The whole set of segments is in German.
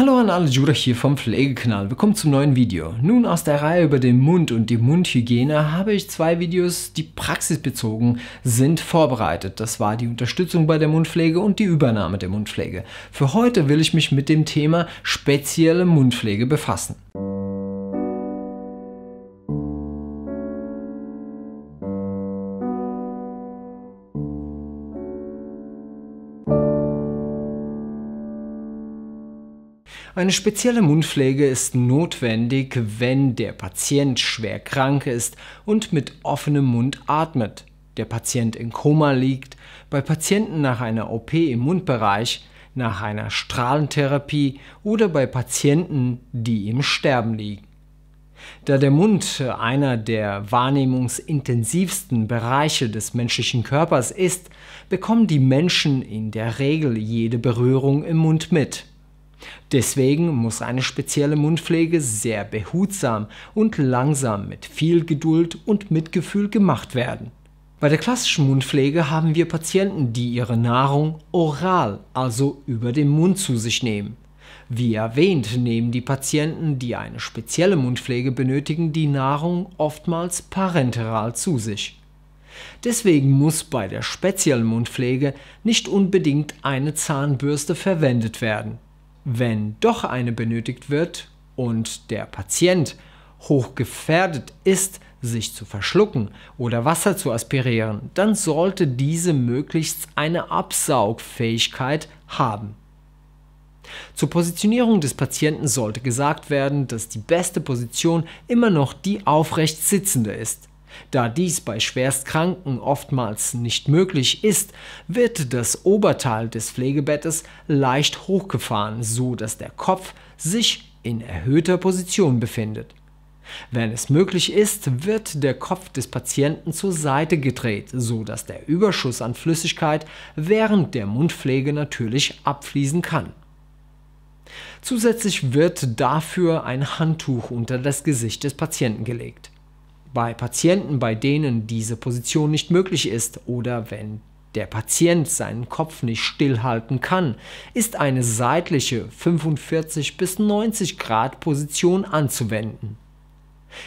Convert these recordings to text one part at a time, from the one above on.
Hallo an alle Judah hier vom Pflegekanal, willkommen zum neuen Video. Nun aus der Reihe über den Mund und die Mundhygiene habe ich zwei Videos, die praxisbezogen sind, vorbereitet. Das war die Unterstützung bei der Mundpflege und die Übernahme der Mundpflege. Für heute will ich mich mit dem Thema spezielle Mundpflege befassen. Eine spezielle Mundpflege ist notwendig, wenn der Patient schwer krank ist und mit offenem Mund atmet, der Patient in Koma liegt, bei Patienten nach einer OP im Mundbereich, nach einer Strahlentherapie oder bei Patienten, die im Sterben liegen. Da der Mund einer der wahrnehmungsintensivsten Bereiche des menschlichen Körpers ist, bekommen die Menschen in der Regel jede Berührung im Mund mit. Deswegen muss eine spezielle Mundpflege sehr behutsam und langsam mit viel Geduld und Mitgefühl gemacht werden. Bei der klassischen Mundpflege haben wir Patienten, die ihre Nahrung oral, also über den Mund zu sich nehmen. Wie erwähnt, nehmen die Patienten, die eine spezielle Mundpflege benötigen, die Nahrung oftmals parenteral zu sich. Deswegen muss bei der speziellen Mundpflege nicht unbedingt eine Zahnbürste verwendet werden. Wenn doch eine benötigt wird und der Patient hochgefährdet ist, sich zu verschlucken oder Wasser zu aspirieren, dann sollte diese möglichst eine Absaugfähigkeit haben. Zur Positionierung des Patienten sollte gesagt werden, dass die beste Position immer noch die aufrecht sitzende ist. Da dies bei Schwerstkranken oftmals nicht möglich ist, wird das Oberteil des Pflegebettes leicht hochgefahren, so dass der Kopf sich in erhöhter Position befindet. Wenn es möglich ist, wird der Kopf des Patienten zur Seite gedreht, so dass der Überschuss an Flüssigkeit während der Mundpflege natürlich abfließen kann. Zusätzlich wird dafür ein Handtuch unter das Gesicht des Patienten gelegt bei Patienten, bei denen diese Position nicht möglich ist oder wenn der Patient seinen Kopf nicht stillhalten kann, ist eine seitliche 45 bis 90 Grad Position anzuwenden.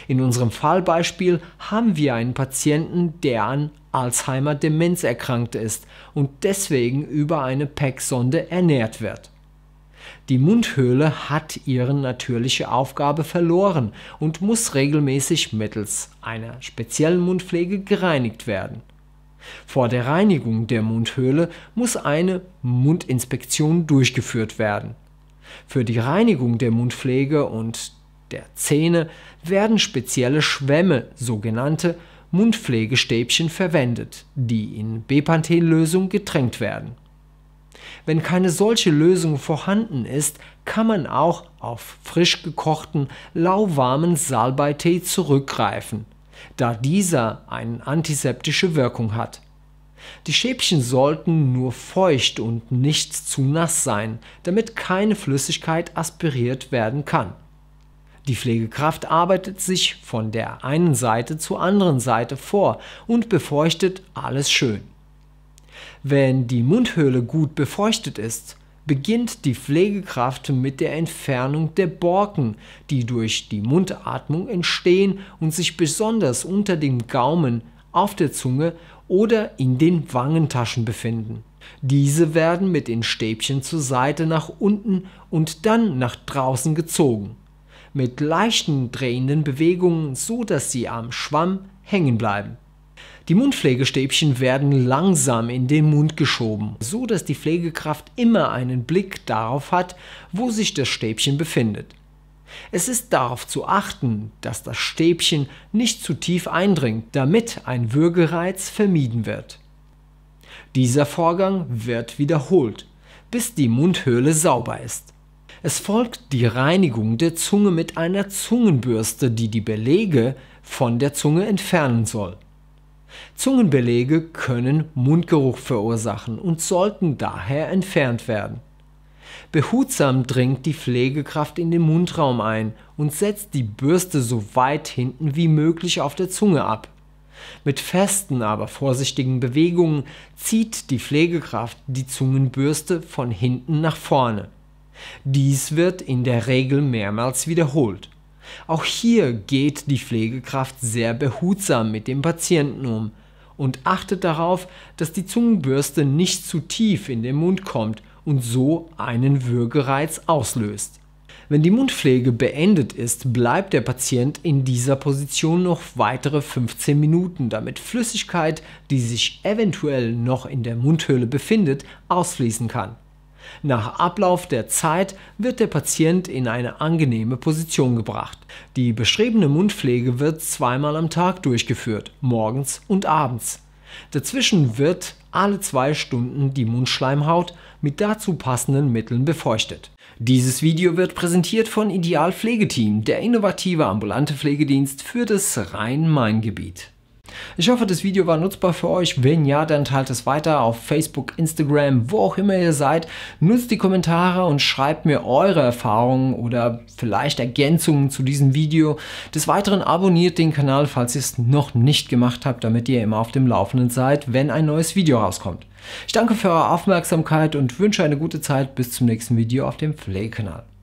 In unserem Fallbeispiel haben wir einen Patienten, der an Alzheimer-Demenz erkrankt ist und deswegen über eine PEC-Sonde ernährt wird. Die Mundhöhle hat ihre natürliche Aufgabe verloren und muss regelmäßig mittels einer speziellen Mundpflege gereinigt werden. Vor der Reinigung der Mundhöhle muss eine Mundinspektion durchgeführt werden. Für die Reinigung der Mundpflege und der Zähne werden spezielle Schwämme, sogenannte Mundpflegestäbchen, verwendet, die in Bepanthenlösung getränkt werden wenn keine solche Lösung vorhanden ist, kann man auch auf frisch gekochten, lauwarmen Salbeitee zurückgreifen, da dieser eine antiseptische Wirkung hat. Die Schäbchen sollten nur feucht und nicht zu nass sein, damit keine Flüssigkeit aspiriert werden kann. Die Pflegekraft arbeitet sich von der einen Seite zur anderen Seite vor und befeuchtet alles schön. Wenn die Mundhöhle gut befeuchtet ist, beginnt die Pflegekraft mit der Entfernung der Borken, die durch die Mundatmung entstehen und sich besonders unter dem Gaumen, auf der Zunge oder in den Wangentaschen befinden. Diese werden mit den Stäbchen zur Seite nach unten und dann nach draußen gezogen. Mit leichten drehenden Bewegungen, so dass sie am Schwamm hängen bleiben. Die Mundpflegestäbchen werden langsam in den Mund geschoben, so dass die Pflegekraft immer einen Blick darauf hat, wo sich das Stäbchen befindet. Es ist darauf zu achten, dass das Stäbchen nicht zu tief eindringt, damit ein Würgereiz vermieden wird. Dieser Vorgang wird wiederholt, bis die Mundhöhle sauber ist. Es folgt die Reinigung der Zunge mit einer Zungenbürste, die die Belege von der Zunge entfernen soll. Zungenbelege können Mundgeruch verursachen und sollten daher entfernt werden. Behutsam dringt die Pflegekraft in den Mundraum ein und setzt die Bürste so weit hinten wie möglich auf der Zunge ab. Mit festen, aber vorsichtigen Bewegungen zieht die Pflegekraft die Zungenbürste von hinten nach vorne. Dies wird in der Regel mehrmals wiederholt. Auch hier geht die Pflegekraft sehr behutsam mit dem Patienten um und achtet darauf, dass die Zungenbürste nicht zu tief in den Mund kommt und so einen Würgereiz auslöst. Wenn die Mundpflege beendet ist, bleibt der Patient in dieser Position noch weitere 15 Minuten, damit Flüssigkeit, die sich eventuell noch in der Mundhöhle befindet, ausfließen kann. Nach Ablauf der Zeit wird der Patient in eine angenehme Position gebracht. Die beschriebene Mundpflege wird zweimal am Tag durchgeführt, morgens und abends. Dazwischen wird alle zwei Stunden die Mundschleimhaut mit dazu passenden Mitteln befeuchtet. Dieses Video wird präsentiert von Ideal Pflegeteam, der innovative ambulante Pflegedienst für das Rhein-Main-Gebiet. Ich hoffe, das Video war nutzbar für euch. Wenn ja, dann teilt es weiter auf Facebook, Instagram, wo auch immer ihr seid. Nutzt die Kommentare und schreibt mir eure Erfahrungen oder vielleicht Ergänzungen zu diesem Video. Des Weiteren abonniert den Kanal, falls ihr es noch nicht gemacht habt, damit ihr immer auf dem Laufenden seid, wenn ein neues Video rauskommt. Ich danke für eure Aufmerksamkeit und wünsche eine gute Zeit. Bis zum nächsten Video auf dem Pflegekanal.